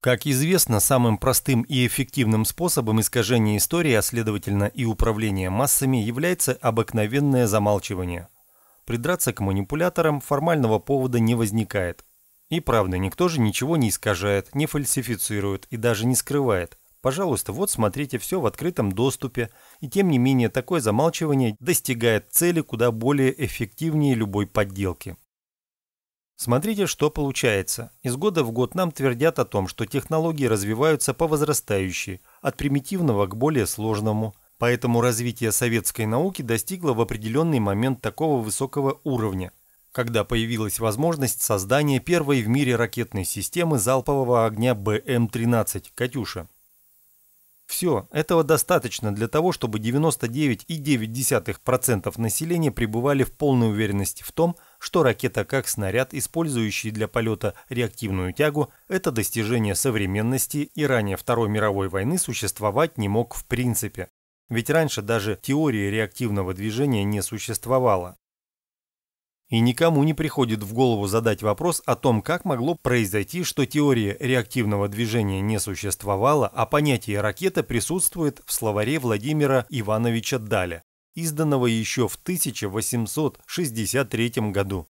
Как известно, самым простым и эффективным способом искажения истории, а следовательно и управления массами, является обыкновенное замалчивание. Придраться к манипуляторам формального повода не возникает. И правда, никто же ничего не искажает, не фальсифицирует и даже не скрывает. Пожалуйста, вот смотрите все в открытом доступе, и тем не менее такое замалчивание достигает цели куда более эффективнее любой подделки. Смотрите, что получается. Из года в год нам твердят о том, что технологии развиваются по возрастающей, от примитивного к более сложному. Поэтому развитие советской науки достигло в определенный момент такого высокого уровня, когда появилась возможность создания первой в мире ракетной системы залпового огня БМ-13 «Катюша». Все, этого достаточно для того, чтобы 99,9% населения пребывали в полной уверенности в том, что что ракета как снаряд, использующий для полета реактивную тягу, это достижение современности и ранее Второй мировой войны существовать не мог в принципе. Ведь раньше даже теории реактивного движения не существовало. И никому не приходит в голову задать вопрос о том, как могло произойти, что теория реактивного движения не существовала, а понятие «ракета» присутствует в словаре Владимира Ивановича Даля изданного еще в 1863 году.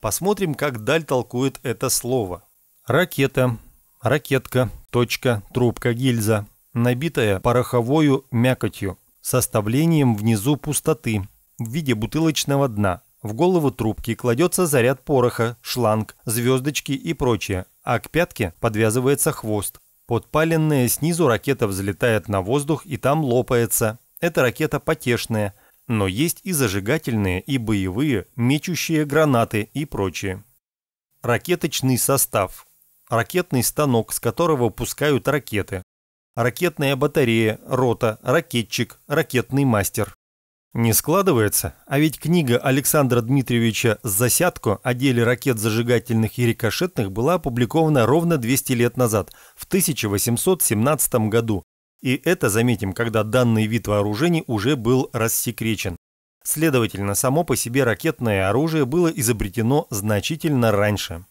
Посмотрим, как Даль толкует это слово. Ракета, ракетка, точка, трубка, гильза, набитая пороховою мякотью, составлением внизу пустоты в виде бутылочного дна. В голову трубки кладется заряд пороха, шланг, звездочки и прочее, а к пятке подвязывается хвост. Подпаленная снизу ракета взлетает на воздух и там лопается. Это ракета потешная – но есть и зажигательные, и боевые, мечущие гранаты и прочее. Ракеточный состав. Ракетный станок, с которого пускают ракеты. Ракетная батарея, рота, ракетчик, ракетный мастер. Не складывается, а ведь книга Александра Дмитриевича засядку о деле ракет зажигательных и рикошетных была опубликована ровно 200 лет назад, в 1817 году, и это заметим, когда данный вид вооружений уже был рассекречен. Следовательно, само по себе ракетное оружие было изобретено значительно раньше.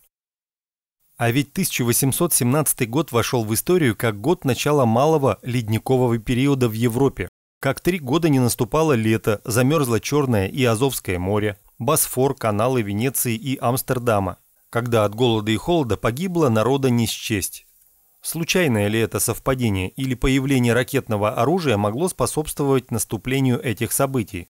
А ведь 1817 год вошел в историю как год начала малого ледникового периода в Европе. Как три года не наступало лето, замерзло Черное и Азовское море, Босфор, каналы Венеции и Амстердама, когда от голода и холода погибло народа не счесть. Случайное ли это совпадение или появление ракетного оружия могло способствовать наступлению этих событий?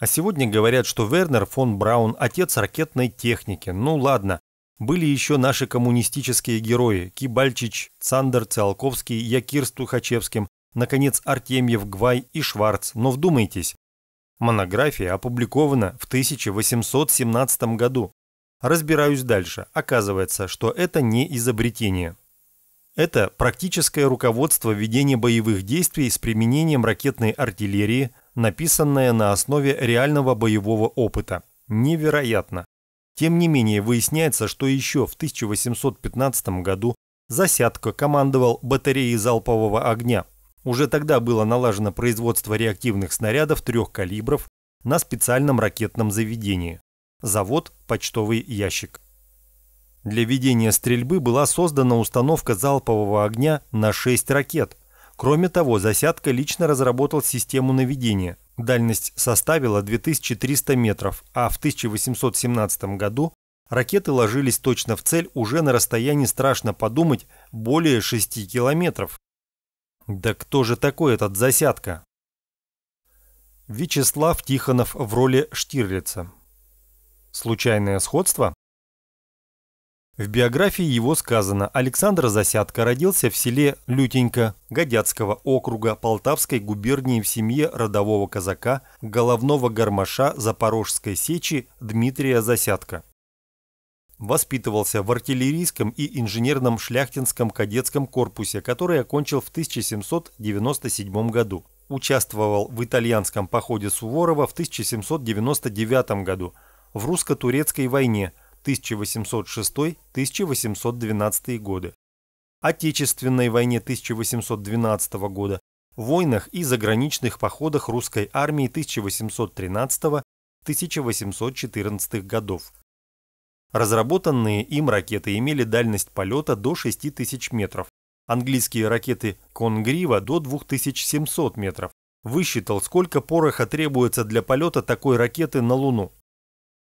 А сегодня говорят, что Вернер фон Браун – отец ракетной техники. Ну ладно, были еще наши коммунистические герои – Кибальчич, Цандер, Циолковский, Якир с Тухачевским, наконец, Артемьев, Гвай и Шварц. Но вдумайтесь, монография опубликована в 1817 году. Разбираюсь дальше. Оказывается, что это не изобретение. Это практическое руководство ведения боевых действий с применением ракетной артиллерии, написанное на основе реального боевого опыта. Невероятно. Тем не менее, выясняется, что еще в 1815 году Засядко командовал батареей залпового огня. Уже тогда было налажено производство реактивных снарядов трех калибров на специальном ракетном заведении. Завод «Почтовый ящик». Для ведения стрельбы была создана установка залпового огня на 6 ракет. Кроме того, «Засядка» лично разработал систему наведения. Дальность составила 2300 метров, а в 1817 году ракеты ложились точно в цель уже на расстоянии, страшно подумать, более 6 километров. Да кто же такой этот «Засядка»? Вячеслав Тихонов в роли Штирлица. Случайное сходство? В биографии его сказано, Александр Засядко родился в селе Лютенько Годятского округа Полтавской губернии в семье родового казака, головного гармоша Запорожской сечи Дмитрия Засядко. Воспитывался в артиллерийском и инженерном шляхтинском кадетском корпусе, который окончил в 1797 году. Участвовал в итальянском походе Суворова в 1799 году, в русско-турецкой войне – 1806-1812 годы, Отечественной войне 1812 года, войнах и заграничных походах русской армии 1813-1814 годов. Разработанные им ракеты имели дальность полета до 6000 метров, английские ракеты «Конгрива» до 2700 метров. Высчитал, сколько пороха требуется для полета такой ракеты на Луну.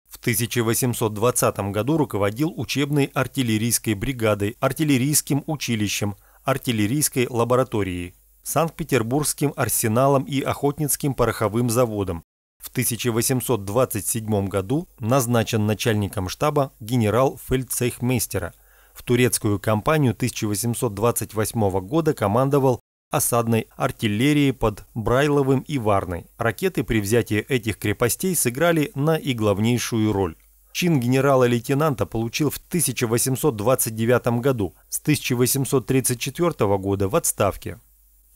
В 1820 году руководил учебной артиллерийской бригадой, артиллерийским училищем, артиллерийской лабораторией, Санкт-Петербургским арсеналом и Охотницким пороховым заводом. В 1827 году назначен начальником штаба генерал-фельдцейхмейстера. В турецкую кампанию 1828 года командовал осадной артиллерии под Брайловым и Варной. Ракеты при взятии этих крепостей сыграли на и главнейшую роль. Чин генерала-лейтенанта получил в 1829 году, с 1834 года в отставке.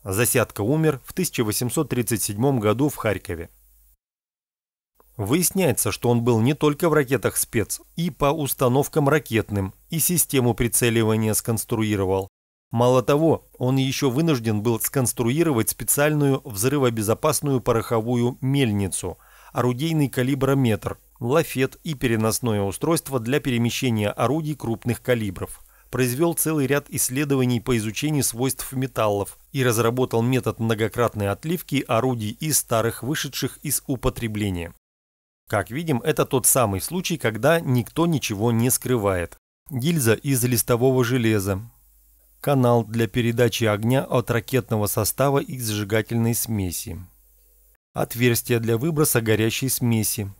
Засядка умер в 1837 году в Харькове. Выясняется, что он был не только в ракетах спец, и по установкам ракетным, и систему прицеливания сконструировал, Мало того, он еще вынужден был сконструировать специальную взрывобезопасную пороховую мельницу, орудийный калиброметр, лафет и переносное устройство для перемещения орудий крупных калибров. Произвел целый ряд исследований по изучению свойств металлов и разработал метод многократной отливки орудий из старых вышедших из употребления. Как видим, это тот самый случай, когда никто ничего не скрывает. Гильза из листового железа, канал для передачи огня от ракетного состава и зажигательной смеси, отверстие для выброса горящей смеси,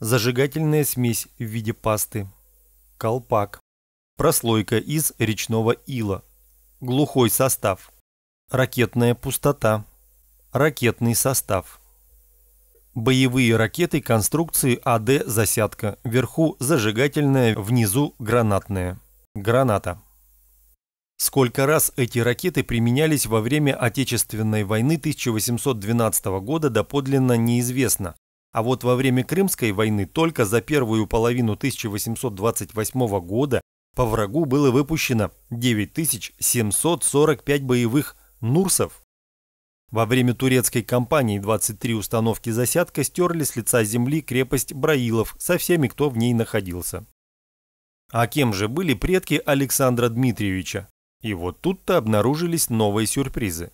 зажигательная смесь в виде пасты, колпак, прослойка из речного ила, глухой состав, ракетная пустота, ракетный состав. Боевые ракеты конструкции АД «Засядка». Вверху зажигательная, внизу гранатная. Граната. Сколько раз эти ракеты применялись во время Отечественной войны 1812 года доподлинно неизвестно, а вот во время Крымской войны только за первую половину 1828 года по врагу было выпущено 9745 боевых «Нурсов». Во время турецкой кампании 23 установки «Засядка» стерли с лица земли крепость Браилов со всеми, кто в ней находился. А кем же были предки Александра Дмитриевича? И вот тут-то обнаружились новые сюрпризы.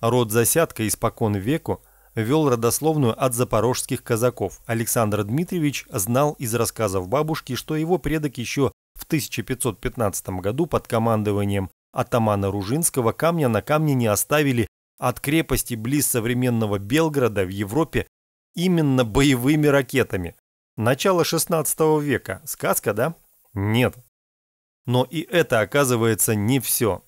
Род Засядка испокон веку вел родословную от запорожских казаков. Александр Дмитриевич знал из рассказов бабушки, что его предок еще в 1515 году под командованием атамана Ружинского камня на камне не оставили от крепости близ современного Белграда в Европе именно боевыми ракетами. Начало 16 века. Сказка, да? Нет, но и это оказывается не все.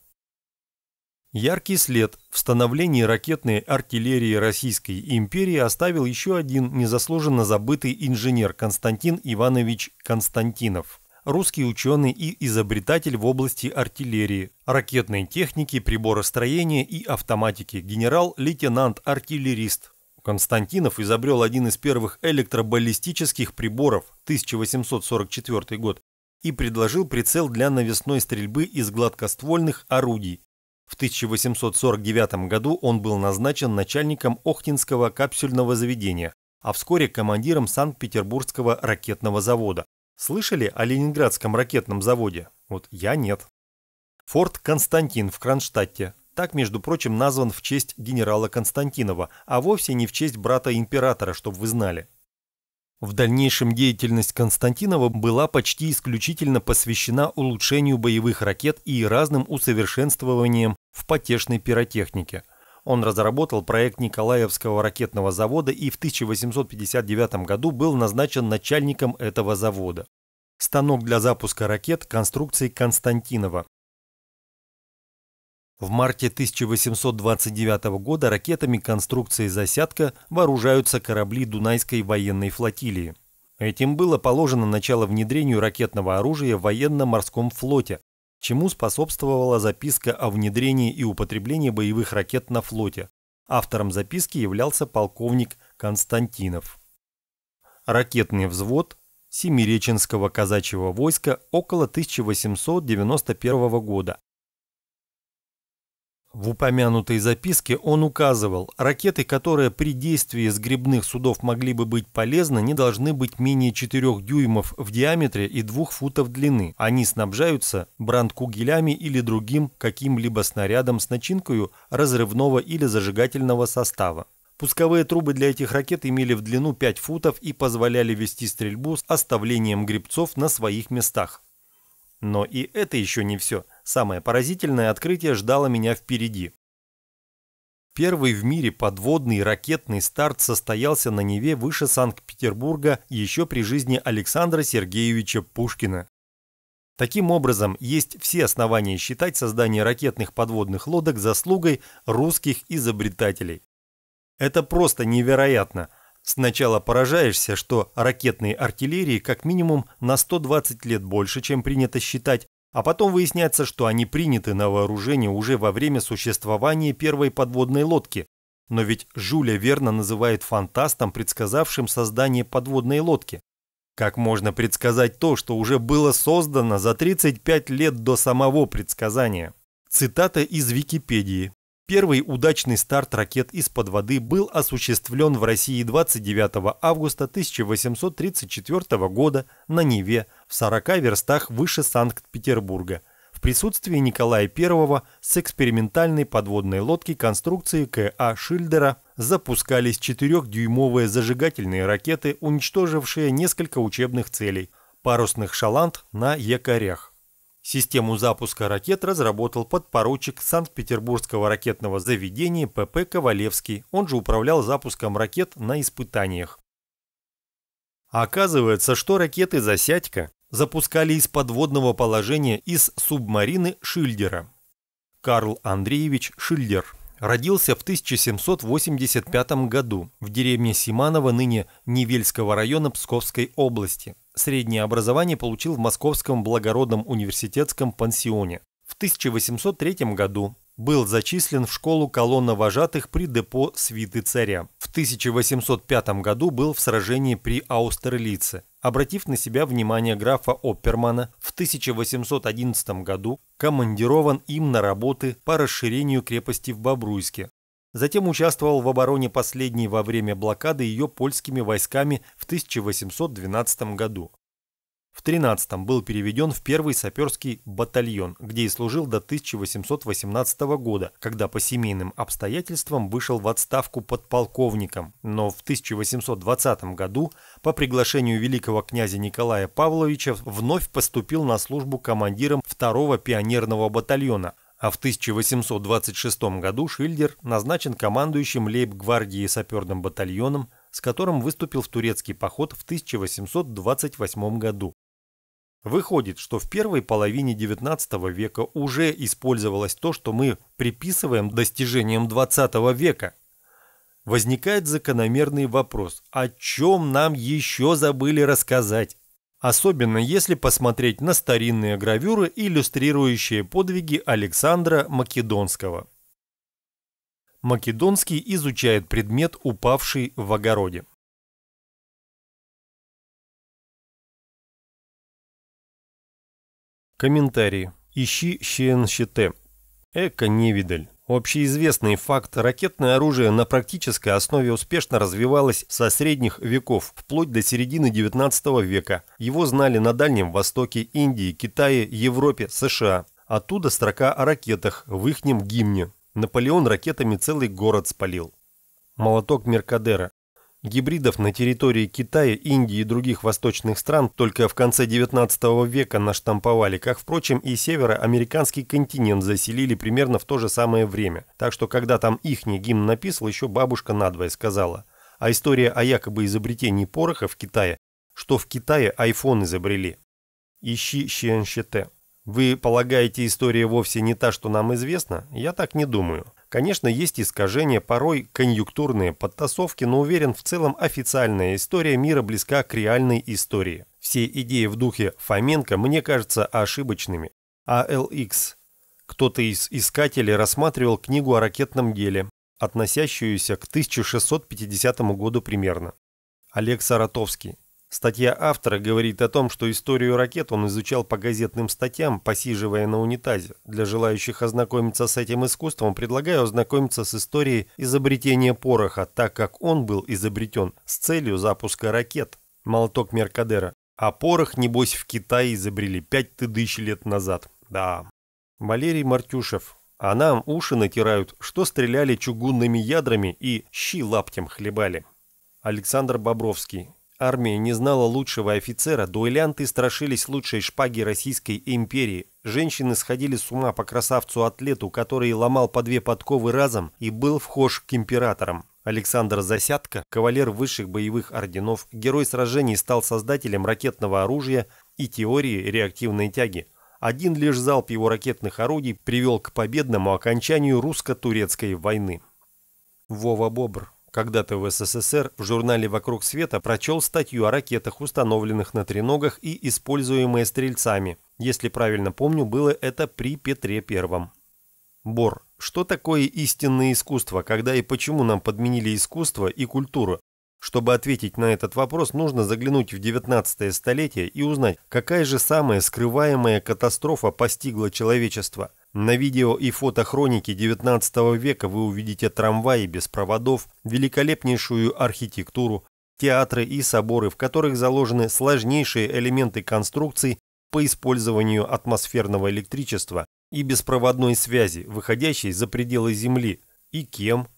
Яркий след в становлении ракетной артиллерии Российской империи оставил еще один незаслуженно забытый инженер Константин Иванович Константинов, русский ученый и изобретатель в области артиллерии, ракетной техники, приборостроения и автоматики, генерал-лейтенант-артиллерист. Константинов изобрел один из первых электробаллистических приборов 1844 год и предложил прицел для навесной стрельбы из гладкоствольных орудий. В 1849 году он был назначен начальником Охтинского капсюльного заведения, а вскоре командиром Санкт-Петербургского ракетного завода. Слышали о Ленинградском ракетном заводе? Вот я нет. Форт Константин в Кронштадте. Так, между прочим, назван в честь генерала Константинова, а вовсе не в честь брата императора, чтобы вы знали. В дальнейшем деятельность Константинова была почти исключительно посвящена улучшению боевых ракет и разным усовершенствованиям в потешной пиротехнике. Он разработал проект Николаевского ракетного завода и в 1859 году был назначен начальником этого завода. Станок для запуска ракет конструкции Константинова в марте 1829 года ракетами конструкции «Засядка» вооружаются корабли Дунайской военной флотилии. Этим было положено начало внедрению ракетного оружия в военно-морском флоте, чему способствовала записка о внедрении и употреблении боевых ракет на флоте. Автором записки являлся полковник Константинов. Ракетный взвод Семиреченского казачьего войска около 1891 года в упомянутой записке он указывал, ракеты, которые при действии с грибных судов могли бы быть полезны, не должны быть менее 4 дюймов в диаметре и 2 футов длины. Они снабжаются брандкугелями или другим каким-либо снарядом с начинкой разрывного или зажигательного состава. Пусковые трубы для этих ракет имели в длину 5 футов и позволяли вести стрельбу с оставлением грибцов на своих местах. Но и это еще не все – Самое поразительное открытие ждало меня впереди. Первый в мире подводный ракетный старт состоялся на Неве выше Санкт-Петербурга еще при жизни Александра Сергеевича Пушкина. Таким образом, есть все основания считать создание ракетных подводных лодок заслугой русских изобретателей. Это просто невероятно. Сначала поражаешься, что ракетные артиллерии как минимум на 120 лет больше, чем принято считать, а потом выясняется, что они приняты на вооружение уже во время существования первой подводной лодки. Но ведь Жюля верно называет фантастом, предсказавшим создание подводной лодки. Как можно предсказать то, что уже было создано за 35 лет до самого предсказания? Цитата из Википедии. Первый удачный старт ракет из-под воды был осуществлен в России 29 августа 1834 года на Неве в 40 верстах выше Санкт-Петербурга в присутствии Николая I с экспериментальной подводной лодки конструкции К.А. Шильдера запускались четырехдюймовые зажигательные ракеты, уничтожившие несколько учебных целей – парусных шаланд на якорях. Систему запуска ракет разработал подпоручик Санкт-Петербургского ракетного заведения П.П. Ковалевский, он же управлял запуском ракет на испытаниях. Оказывается, что ракеты «Засядька» запускали из подводного положения из субмарины Шильдера. Карл Андреевич Шильдер родился в 1785 году в деревне Симаново, ныне Невельского района Псковской области. Среднее образование получил в Московском благородном университетском пансионе. В 1803 году был зачислен в школу колонна вожатых при депо свиты царя. В 1805 году был в сражении при Аустерлице обратив на себя внимание графа Оппермана, в 1811 году командирован им на работы по расширению крепости в Бобруйске. Затем участвовал в обороне последней во время блокады ее польскими войсками в 1812 году. В 13-м был переведен в первый саперский батальон, где и служил до 1818 года, когда по семейным обстоятельствам вышел в отставку подполковником, но в 1820 году по приглашению великого князя Николая Павловича вновь поступил на службу командиром 2-го пионерного батальона, а в 1826 году Шильдер назначен командующим лейб-гвардии саперным батальоном, с которым выступил в турецкий поход в 1828 году. Выходит, что в первой половине XIX века уже использовалось то, что мы приписываем достижениям XX века. Возникает закономерный вопрос, о чем нам еще забыли рассказать? Особенно если посмотреть на старинные гравюры, иллюстрирующие подвиги Александра Македонского. Македонский изучает предмет, упавший в огороде. Комментарии. Ищи щенщите. Эко-невидаль. Общеизвестный факт, ракетное оружие на практической основе успешно развивалось со средних веков вплоть до середины XIX века. Его знали на Дальнем Востоке, Индии, Китае, Европе, США. Оттуда строка о ракетах в ихнем гимне. Наполеон ракетами целый город спалил. Молоток Меркадера. Гибридов на территории Китая, Индии и других восточных стран только в конце 19 века наштамповали, как, впрочем, и североамериканский континент заселили примерно в то же самое время. Так что, когда там ихний гимн написал, еще бабушка надвое сказала. А история о якобы изобретении пороха в Китае, что в Китае iPhone изобрели. Ищи Щенщете. Вы полагаете, история вовсе не та, что нам известна? Я так не думаю. Конечно, есть искажения, порой конъюнктурные подтасовки, но уверен, в целом официальная история мира близка к реальной истории. Все идеи в духе Фоменко мне кажутся ошибочными. ALX. А кто-то из искателей рассматривал книгу о ракетном деле, относящуюся к 1650 году примерно. Олег Саратовский. Статья автора говорит о том, что историю ракет он изучал по газетным статьям, посиживая на унитазе. Для желающих ознакомиться с этим искусством предлагаю ознакомиться с историей изобретения пороха, так как он был изобретен с целью запуска ракет. Молоток Меркадера. А порох, небось, в Китае изобрели пять тысяч лет назад. Да. Валерий Мартюшев. А нам уши натирают, что стреляли чугунными ядрами и щи лаптем хлебали. Александр Бобровский. Армия не знала лучшего офицера, дуэлянты страшились лучшей шпаги Российской империи. Женщины сходили с ума по красавцу-атлету, который ломал по две подковы разом и был вхож к императорам. Александр Засядко, кавалер высших боевых орденов, герой сражений стал создателем ракетного оружия и теории реактивной тяги. Один лишь залп его ракетных орудий привел к победному окончанию русско-турецкой войны. Вова Бобр когда-то в СССР, в журнале «Вокруг света» прочел статью о ракетах, установленных на треногах и используемые стрельцами. Если правильно помню, было это при Петре Первом. Бор. Что такое истинное искусство, когда и почему нам подменили искусство и культуру? Чтобы ответить на этот вопрос, нужно заглянуть в 19 столетие и узнать, какая же самая скрываемая катастрофа постигла человечество. На видео и фотохронике XIX века вы увидите трамваи без проводов, великолепнейшую архитектуру, театры и соборы, в которых заложены сложнейшие элементы конструкций по использованию атмосферного электричества и беспроводной связи, выходящей за пределы Земли, и кем.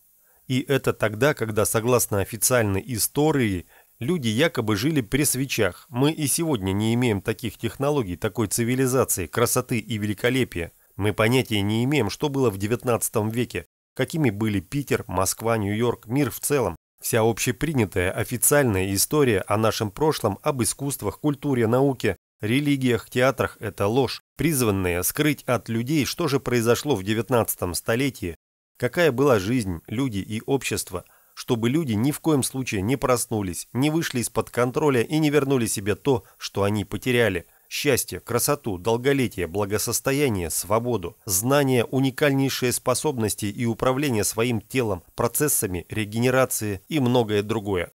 И это тогда, когда, согласно официальной истории, люди якобы жили при свечах. Мы и сегодня не имеем таких технологий, такой цивилизации, красоты и великолепия. Мы понятия не имеем, что было в XIX веке, какими были Питер, Москва, Нью-Йорк, мир в целом, вся общепринятая официальная история о нашем прошлом, об искусствах, культуре, науке, религиях, театрах – это ложь, призванная скрыть от людей, что же произошло в XIX столетии, какая была жизнь, люди и общество, чтобы люди ни в коем случае не проснулись, не вышли из-под контроля и не вернули себе то, что они потеряли – счастье, красоту, долголетие, благосостояние, свободу, знание, уникальнейшие способности и управление своим телом, процессами регенерации и многое другое.